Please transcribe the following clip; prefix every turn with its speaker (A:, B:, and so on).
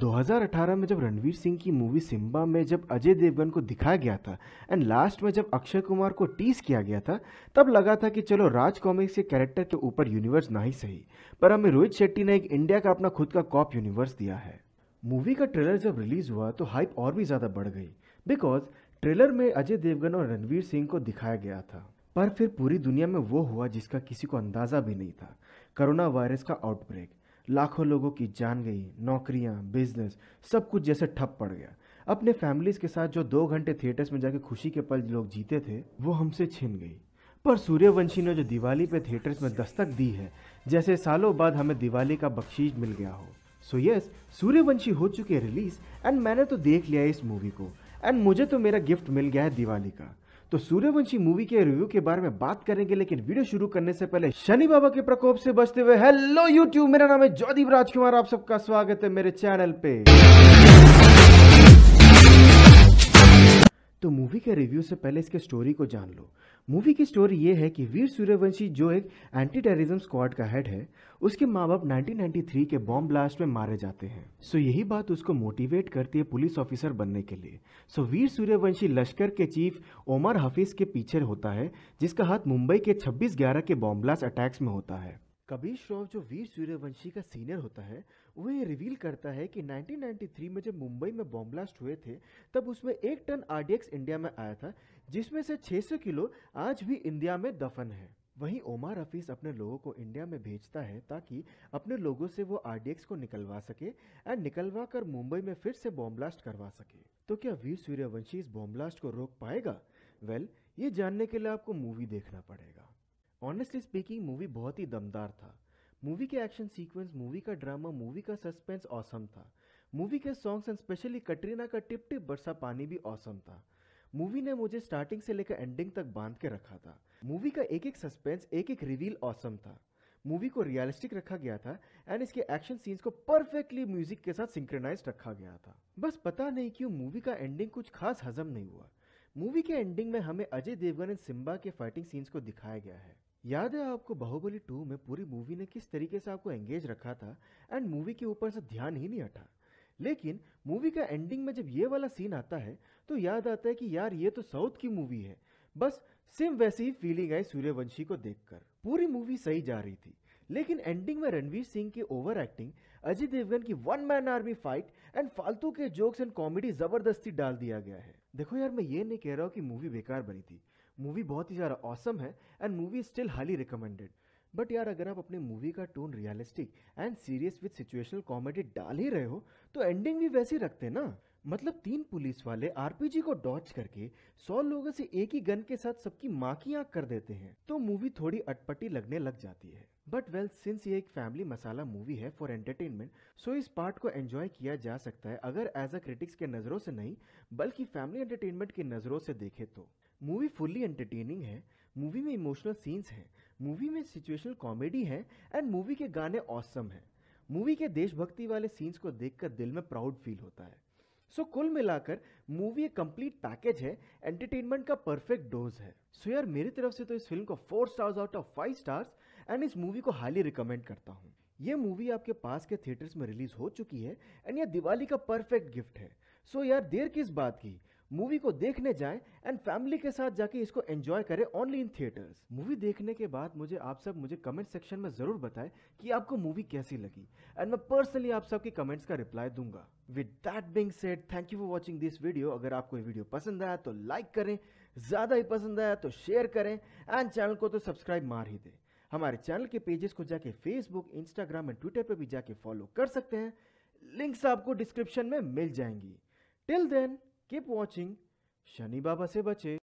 A: 2018 में जब रणवीर सिंह की मूवी सिम्बा में जब अजय देवगन को दिखाया गया था एंड लास्ट में जब अक्षय कुमार को टीस किया गया था तब लगा था कि चलो राज कॉमिक्स के कैरेक्टर के ऊपर यूनिवर्स ना ही सही पर हमें रोहित शेट्टी ने एक इंडिया का अपना खुद का कॉप यूनिवर्स दिया है मूवी का ट्रेलर जब रिलीज हुआ तो हाइप और भी ज़्यादा बढ़ गई बिकॉज ट्रेलर में अजय देवगन और रणवीर सिंह को दिखाया गया था पर फिर पूरी दुनिया में वो हुआ जिसका किसी को अंदाज़ा भी नहीं था कोरोना वायरस का आउटब्रेक लाखों लोगों की जान गई नौकरियां बिजनेस सब कुछ जैसे ठप पड़ गया अपने फैमिलीज के साथ जो दो घंटे थिएटर्स में जाके खुशी के पल लोग जीते थे वो हमसे छिन गई पर सूर्यवंशी ने जो दिवाली पे थिएटर्स में दस्तक दी है जैसे सालों बाद हमें दिवाली का बख्शीश मिल गया हो सो यस सूर्यवंशी हो चुकी है रिलीज एंड मैंने तो देख लिया इस मूवी को एंड मुझे तो मेरा गिफ्ट मिल गया है दिवाली का तो सूर्यवंशी मूवी के रिव्यू के बारे में बात करेंगे लेकिन वीडियो शुरू करने से पहले शनि बाबा के प्रकोप से बचते हुए हेलो यूट्यूब मेरा नाम है जौदीप राजकुमार आप सबका स्वागत है मेरे चैनल पे तो मूवी के रिव्यू से पहले इसके स्टोरी को जान लो मूवी की स्टोरी ये है कि वीर सूर्यवंशी जो एक एंटी टेररिज्म स्क्वाड का हेड है उसके माँ बाप 1993 के बॉम्ब ब्लास्ट में मारे जाते हैं सो यही बात उसको मोटिवेट करती है पुलिस ऑफिसर बनने के लिए सो वीर सूर्यवंशी लश्कर के चीफ ओमर हफीज के पीछे होता है जिसका हाथ मुंबई के छब्बीस ग्यारह के बॉम्ब ब्लास्ट अटैक्स में होता है कबीर श्रॉफ जो वीर सूर्यवंशी का सीनियर होता है वो ये रिवील करता है कि 1993 में जब मुंबई में बॉम्ब ब्लास्ट हुए थे तब उसमें एक टन आरडीएक्स इंडिया में आया था जिसमें से 600 किलो आज भी इंडिया में दफन है वहीं ओमार हफीज अपने लोगों को इंडिया में भेजता है ताकि अपने लोगों से वो आरडीएक्स को निकलवा सके एंड निकलवा कर मुंबई में फिर से बॉम्ब ब्लास्ट करवा सके तो क्या वीर सूर्यवंशी इस बॉम्ब ब्लास्ट को रोक पाएगा वेल ये जानने के लिए आपको मूवी देखना पड़ेगा ऑनेस्टली स्पीकिंग मूवी बहुत ही दमदार था मूवी के एक्शन सीक्वेंस मूवी का ड्रामा मूवी का सस्पेंस ऑसम था मूवी के सॉन्ग्स एंड स्पेशली कटरीना का टिप टिप बरसा पानी भी औसम था मूवी ने मुझे स्टार्टिंग से लेकर एंडिंग तक बांध के रखा था मूवी का एक एक सस्पेंस एक एक रिवील औसम था मूवी को रियलिस्टिक रखा गया था एंड इसके एक्शन सीन्स को परफेक्टली म्यूजिक के साथ सिंक्रोनाइज रखा गया था बस पता नहीं क्यों मूवी का एंडिंग कुछ खास हजम नहीं हुआ मूवी के एंडिंग में हमें अजय देवगन एंड सिम्बा के फाइटिंग सीन्स को दिखाया गया है याद है आपको बाहुबली टू में पूरी मूवी ने किस तरीके से आपको एंगेज रखा था एंड मूवी के ऊपर से ध्यान ही नहीं हटा लेकिन मूवी का एंडिंग में जब ये वाला सीन आता है तो याद आता है कि यार ये तो साउथ की मूवी है बस सेम वैसी ही फीलिंग आई सूर्यवंशी को देखकर पूरी मूवी सही जा रही थी लेकिन एंडिंग में रणवीर सिंह की ओवर एक्टिंग अजय देवगन की one man army fight and फालतू के जोक्स एंड कॉमेडी जबरदस्ती डाल दिया गया है देखो यार मैं ये नहीं कह रहा हूँ कि मूवी बेकार बनी थी मूवी बहुत ही ज़्यादा औसम है and movie still highly recommended but यार अगर आप अपने मूवी का tone realistic and serious with situational comedy डाल ही रहे हो तो एंडिंग भी वैसी रखते ना मतलब तीन पुलिस वाले आरपीजी को डॉच करके सौ लोगों से एक ही गन के साथ सबकी माँ की आंख कर देते हैं तो मूवी थोड़ी अटपटी लगने लग जाती है बट वेल सिंस ये एक फैमिली मसाला मूवी है फॉर एंटरटेनमेंट सो इस पार्ट को एंजॉय किया जा सकता है अगर एज अ क्रिटिक्स के नज़रों से नहीं बल्कि फैमिली एंटरटेनमेंट की नज़रों से देखे तो मूवी फुल्ली एंटरटेनिंग है मूवी में इमोशनल सीन्स हैं मूवी में सिचुएशनल कॉमेडी है एंड मूवी के गाने ऑसम हैं मूवी के देशभक्ति वाले सीन्स को देखकर दिल में प्राउड फील होता है सो so, कुल मिलाकर मूवी एक कंप्लीट पैकेज है एंटरटेनमेंट का परफेक्ट डोज है सो so, यार मेरी तरफ से तो इस फिल्म को four stars out of five stars and इस मूवी को हाईली रिकमेंड करता हूँ ये मूवी आपके पास के थिएटर्स में रिलीज हो चुकी है एंड यह दिवाली का परफेक्ट गिफ्ट है सो so यार देर किस बात की मूवी को देखने जाएं एंड फैमिली के साथ जाके इसको एंजॉय करें ओनली इन थिएटर्स मूवी देखने के बाद मुझे आप सब मुझे कमेंट सेक्शन में ज़रूर बताएं कि आपको मूवी कैसी लगी एंड मैं पर्सनली आप सबके कमेंट्स का रिप्लाई दूंगा with that being said thank you for watching this video अगर आपको वीडियो पसंद आया तो लाइक करें ज़्यादा ही पसंद आया तो शेयर करें एंड चैनल को तो सब्सक्राइब मार ही दें हमारे चैनल के पेजेस को जाके फेसबुक इंस्टाग्राम एंड ट्विटर पर भी जाके फॉलो कर सकते हैं लिंक्स आपको डिस्क्रिप्शन में मिल जाएंगी till then keep watching Shani Baba से बचे